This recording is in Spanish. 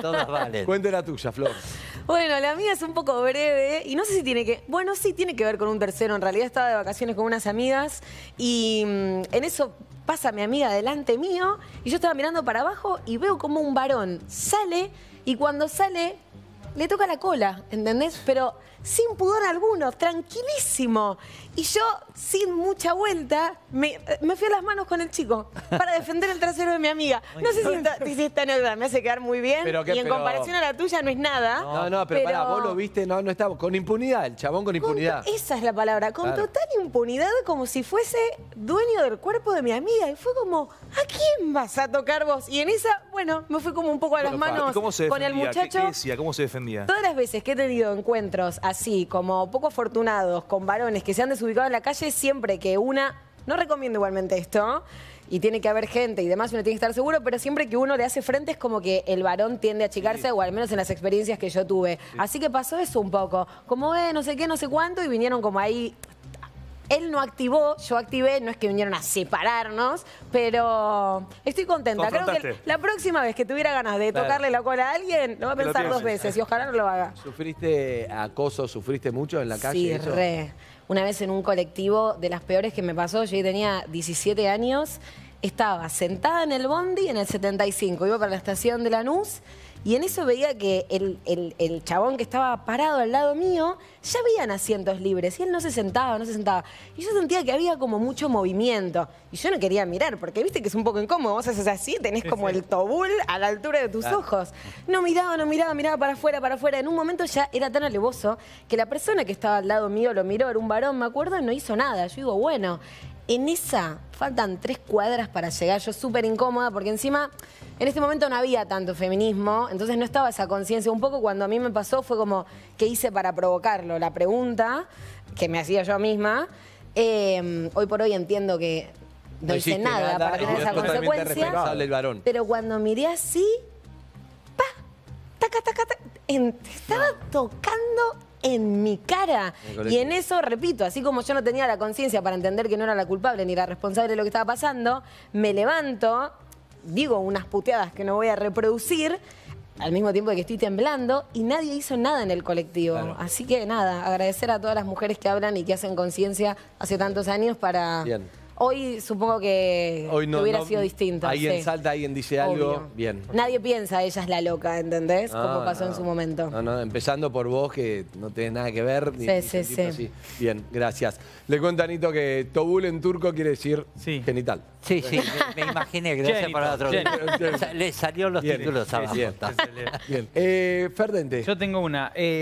todas vale. Cuente la tuya, Flor. Bueno, la mía es un poco breve y no sé si tiene que... Bueno, sí tiene que ver con un tercero. En realidad estaba de vacaciones con unas amigas y mm, en eso pasa mi amiga delante mío y yo estaba mirando para abajo y veo como un varón sale y cuando sale le toca la cola, ¿entendés? Pero sin pudor alguno, tranquilísimo. Y yo, sin mucha vuelta, me, fui a las manos con el chico para defender el trasero de mi amiga. No sé si esta, si me hace quedar muy bien. y en comparación a la tuya no es nada. No, no, pero, pará, vos lo viste, no, no está Con impunidad, el chabón con impunidad. esa es la palabra, con total impunidad, como si fuese dueño del cuerpo de mi amiga. Y fue como, ¿a quién vas a tocar vos? Y en esa bueno, me fui como un poco a las manos con el muchacho. ¿Cómo se defendía? Todas las veces que he tenido encuentros así, como poco afortunados, con varones que se han desubicado en la calle, siempre que una... No recomiendo igualmente esto, y tiene que haber gente y demás, uno tiene que estar seguro, pero siempre que uno le hace frente es como que el varón tiende a achicarse, o al menos en las experiencias que yo tuve. Así que pasó eso un poco, como, eh, no sé qué, no sé cuánto, y vinieron como ahí él no activó, yo activé, no es que vinieron a separarnos, pero estoy contenta. Creo que la próxima vez que tuviera ganas de tocarle la cola a alguien, lo va a pensar dos veces y ojalá no lo haga. ¿Sufriste acoso, sufriste mucho en la calle? Sí, re. Una vez en un colectivo de las peores que me pasó, yo tenía 17 años, estaba sentada en el bondi en el 75, iba para la estación de Lanús y en eso veía que el, chabón que estaba parado al lado mío, ya habían asientos libres y él no se sentaba, no se sentaba. Y yo sentía que había como mucho movimiento. Y yo no quería mirar, porque viste que es un poco incómodo. Vos haces así, tenés como el tobul a la altura de tus ojos. No miraba, no miraba, miraba para afuera, para afuera. En un momento ya era tan alevoso que la persona que estaba al lado mío lo miró, era un varón, me acuerdo, y no hizo nada. Yo digo, bueno, en esa faltan tres cuadras para llegar, yo súper incómoda, porque encima en este momento no había tanto feminismo, entonces no estaba esa conciencia. Un poco cuando a mí me pasó fue como, que hice para provocarlo? La pregunta que me hacía yo misma. Eh, hoy por hoy entiendo que no, hice nada, para tener esa consecuencia. Pero cuando miré así, ¡pa! ¡Taca, taca, taca! estaba tocando en mi cara. Y en eso, repito, así como yo no tenía la conciencia para entender que no era la culpable ni la responsable de lo que estaba pasando, me levanto, digo unas puteadas que no voy a reproducir, al mismo tiempo que estoy temblando y nadie hizo nada en el colectivo. Así que nada, agradecer a todas las mujeres que hablan y que hacen conciencia hace tantos años para... Hoy supongo que, hubiera sido distinto. Alguien salta, alguien dice algo. Bien. Nadie piensa, ella es la loca, ¿entendés? Como ah, pasó en su momento. No, no, empezando por vos, que no tenés nada que ver. Ni, sí, sí, sí. Bien, gracias. Le cuento a Anito que Tobul en turco quiere decir genital. Sí, sí, me, imaginé que gracias para otro. Le salieron los títulos a la Bien, bien. Eh, Ferdente. Yo tengo una. Eh,